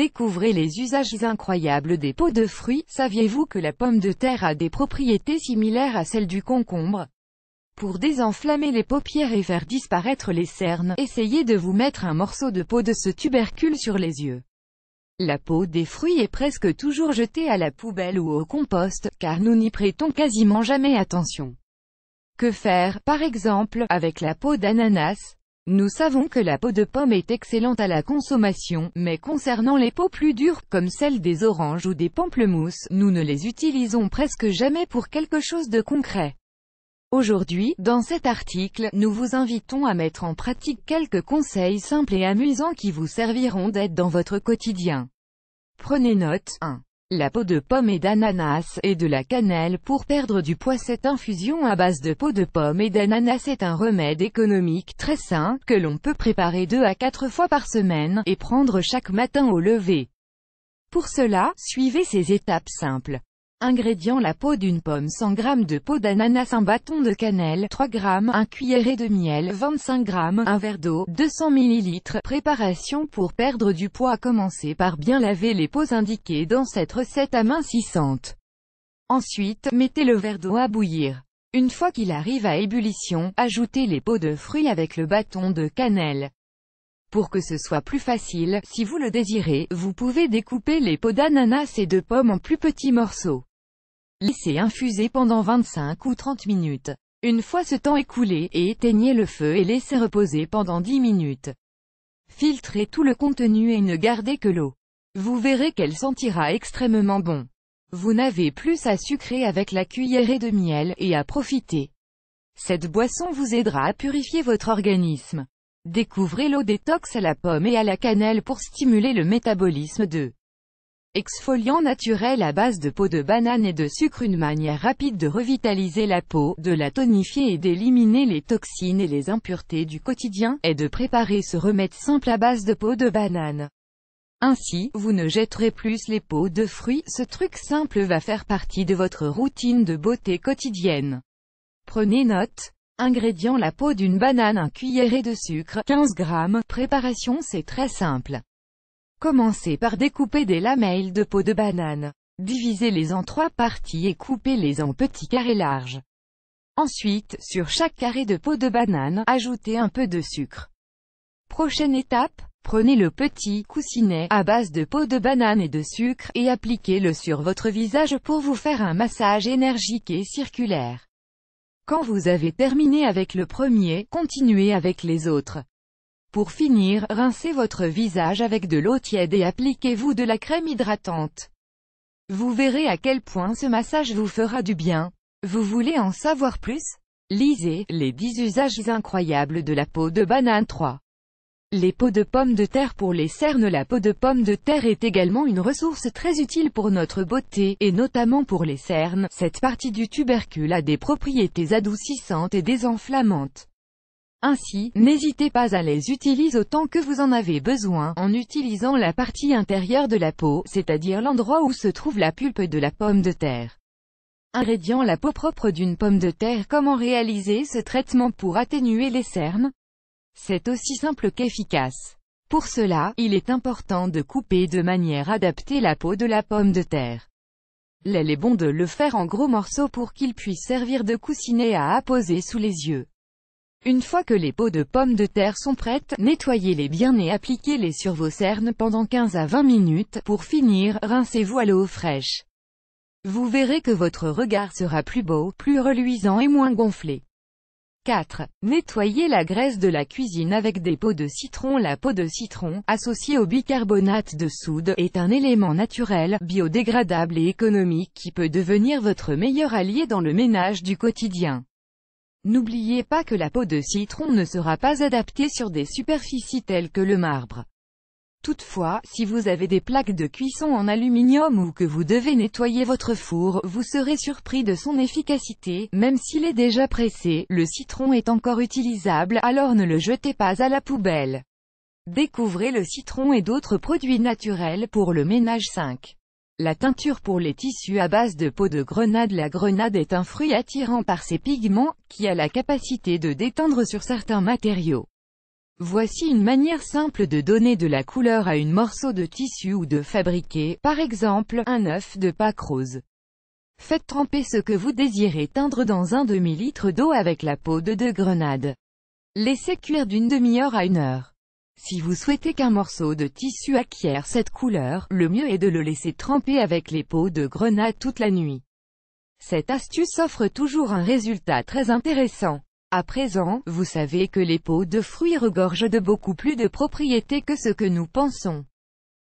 Découvrez les usages incroyables des peaux de fruits, saviez-vous que la pomme de terre a des propriétés similaires à celles du concombre pour désenflammer les paupières et faire disparaître les cernes, essayez de vous mettre un morceau de peau de ce tubercule sur les yeux. La peau des fruits est presque toujours jetée à la poubelle ou au compost, car nous n'y prêtons quasiment jamais attention. Que faire, par exemple, avec la peau d'ananas nous savons que la peau de pomme est excellente à la consommation, mais concernant les peaux plus dures, comme celles des oranges ou des pamplemousses, nous ne les utilisons presque jamais pour quelque chose de concret. Aujourd'hui, dans cet article, nous vous invitons à mettre en pratique quelques conseils simples et amusants qui vous serviront d'aide dans votre quotidien. Prenez note 1. La peau de pomme et d'ananas et de la cannelle pour perdre du poids Cette infusion à base de peau de pomme et d'ananas est un remède économique très sain, que l'on peut préparer 2 à 4 fois par semaine, et prendre chaque matin au lever. Pour cela, suivez ces étapes simples. Ingrédients la peau d'une pomme 100 g de peau d'ananas un bâton de cannelle 3 g 1 et de miel 25 g un verre d'eau 200 ml Préparation pour perdre du poids Commencez par bien laver les peaux indiquées dans cette recette à amincissante. Ensuite, mettez le verre d'eau à bouillir. Une fois qu'il arrive à ébullition, ajoutez les peaux de fruits avec le bâton de cannelle. Pour que ce soit plus facile, si vous le désirez, vous pouvez découper les peaux d'ananas et de pommes en plus petits morceaux. Laissez infuser pendant 25 ou 30 minutes. Une fois ce temps écoulé, éteignez le feu et laissez reposer pendant 10 minutes. Filtrez tout le contenu et ne gardez que l'eau. Vous verrez qu'elle sentira extrêmement bon. Vous n'avez plus à sucrer avec la cuillerée de miel, et à profiter. Cette boisson vous aidera à purifier votre organisme. Découvrez l'eau détox à la pomme et à la cannelle pour stimuler le métabolisme de Exfoliant naturel à base de peau de banane et de sucre une manière rapide de revitaliser la peau, de la tonifier et d'éliminer les toxines et les impuretés du quotidien, est de préparer ce remède simple à base de peau de banane. Ainsi, vous ne jetterez plus les peaux de fruits, ce truc simple va faire partie de votre routine de beauté quotidienne. Prenez note. Ingrédients la peau d'une banane un cuillerée de sucre, 15 g, préparation c'est très simple. Commencez par découper des lamelles de peau de banane. Divisez-les en trois parties et coupez-les en petits carrés larges. Ensuite, sur chaque carré de peau de banane, ajoutez un peu de sucre. Prochaine étape, prenez le petit coussinet à base de peau de banane et de sucre et appliquez-le sur votre visage pour vous faire un massage énergique et circulaire. Quand vous avez terminé avec le premier, continuez avec les autres. Pour finir, rincez votre visage avec de l'eau tiède et appliquez-vous de la crème hydratante. Vous verrez à quel point ce massage vous fera du bien. Vous voulez en savoir plus Lisez, les 10 usages incroyables de la peau de banane 3. Les peaux de pommes de terre pour les cernes La peau de pomme de terre est également une ressource très utile pour notre beauté, et notamment pour les cernes, cette partie du tubercule a des propriétés adoucissantes et désenflammantes. Ainsi, n'hésitez pas à les utiliser autant que vous en avez besoin, en utilisant la partie intérieure de la peau, c'est-à-dire l'endroit où se trouve la pulpe de la pomme de terre. Ingrédients La peau propre d'une pomme de terre Comment réaliser ce traitement pour atténuer les cernes C'est aussi simple qu'efficace. Pour cela, il est important de couper de manière adaptée la peau de la pomme de terre. L'aile est bon de le faire en gros morceaux pour qu'il puisse servir de coussinet à apposer sous les yeux. Une fois que les pots de pommes de terre sont prêtes, nettoyez-les bien et appliquez-les sur vos cernes pendant 15 à 20 minutes. Pour finir, rincez-vous à l'eau fraîche. Vous verrez que votre regard sera plus beau, plus reluisant et moins gonflé. 4. Nettoyez la graisse de la cuisine avec des pots de citron. La peau de citron, associée au bicarbonate de soude, est un élément naturel, biodégradable et économique qui peut devenir votre meilleur allié dans le ménage du quotidien. N'oubliez pas que la peau de citron ne sera pas adaptée sur des superficies telles que le marbre. Toutefois, si vous avez des plaques de cuisson en aluminium ou que vous devez nettoyer votre four, vous serez surpris de son efficacité, même s'il est déjà pressé, le citron est encore utilisable, alors ne le jetez pas à la poubelle. Découvrez le citron et d'autres produits naturels pour le ménage 5. La teinture pour les tissus à base de peau de grenade La grenade est un fruit attirant par ses pigments, qui a la capacité de détendre sur certains matériaux. Voici une manière simple de donner de la couleur à une morceau de tissu ou de fabriquer, par exemple, un œuf de pâque rose. Faites tremper ce que vous désirez teindre dans un demi-litre d'eau avec la peau de deux grenades. Laissez cuire d'une demi-heure à une heure. Si vous souhaitez qu'un morceau de tissu acquiert cette couleur, le mieux est de le laisser tremper avec les peaux de grenade toute la nuit. Cette astuce offre toujours un résultat très intéressant. À présent, vous savez que les peaux de fruits regorgent de beaucoup plus de propriétés que ce que nous pensons.